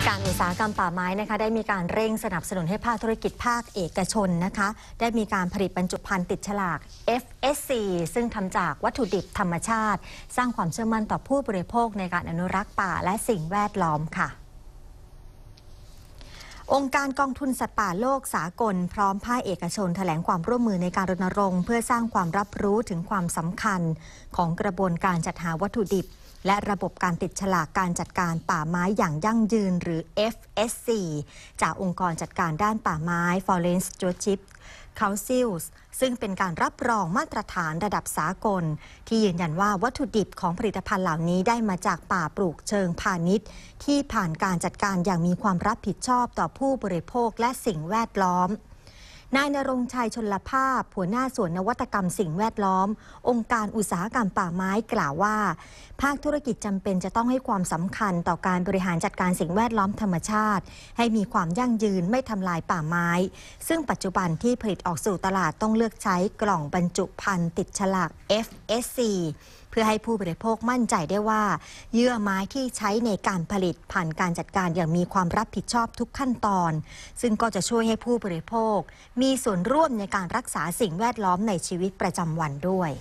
องค์การอุตสาหกรรมป่าไม้นะคะ ได้มีการเร่งสนับสนุนให้ภาคธุรกิจภาคเอกชนนะคะ ได้มีการผลิตบรรจุภัณฑ์ติดฉลาก FSC ซึ่งทำจากวัตถุดิบธรรมชาติ สร้างความเชื่อมั่นต่อผู้บริโภคในการอนุรักษ์ป่าและสิ่งแวดล้อมค่ะองค์การกองทุนสัตว์ป่าโลกสากลพร้อมภาคเอกชนถแถลงความร่วมมือในการรณรงค์เพื่อสร้างความรับรู้ถึงความสำคัญของกระบวนการจัดหาวัตถุดิบและระบบการติดฉลากการจัดการป่าไม้อย่างยั่งยืนหรือ FSC จากองค์กรจัดการด้านป่าไม้ Forest Stewardship Councils ซึ่งเป็นการรับรองมาตรฐานระดับสากล ที่ยืนยันว่าวัตถุดิบของผลิตภัณฑ์เหล่านี้ได้มาจากป่าปลูกเชิงพาณิชย์ ที่ผ่านการจัดการอย่างมีความรับผิดชอบต่อผู้บริโภคและสิ่งแวดล้อมนายนรงชัยชนลภาพหัวหน้าส่วนนวัตกรรมสิ่งแวดล้อม องค์การอุตสาหกรรมป่าไม้กล่าวว่า ภาคธุรกิจจำเป็นจะต้องให้ความสำคัญต่อการบริหารจัดการสิ่งแวดล้อมธรรมชาติ ให้มีความยั่งยืนไม่ทำลายป่าไม้ ซึ่งปัจจุบันที่ผลิตออกสู่ตลาดต้องเลือกใช้กล่องบรรจุภัณฑ์ติดฉลาก FSC เพื่อให้ผู้บริโภคมั่นใจได้ว่าเยื่อไม้ที่ใช้ในการผลิตผ่านการจัดการอย่างมีความรับผิดชอบทุกขั้นตอน ซึ่งก็จะช่วยให้ผู้บริโภคมีส่วนร่วมในการรักษาสิ่งแวดล้อมในชีวิตประจำวันด้วย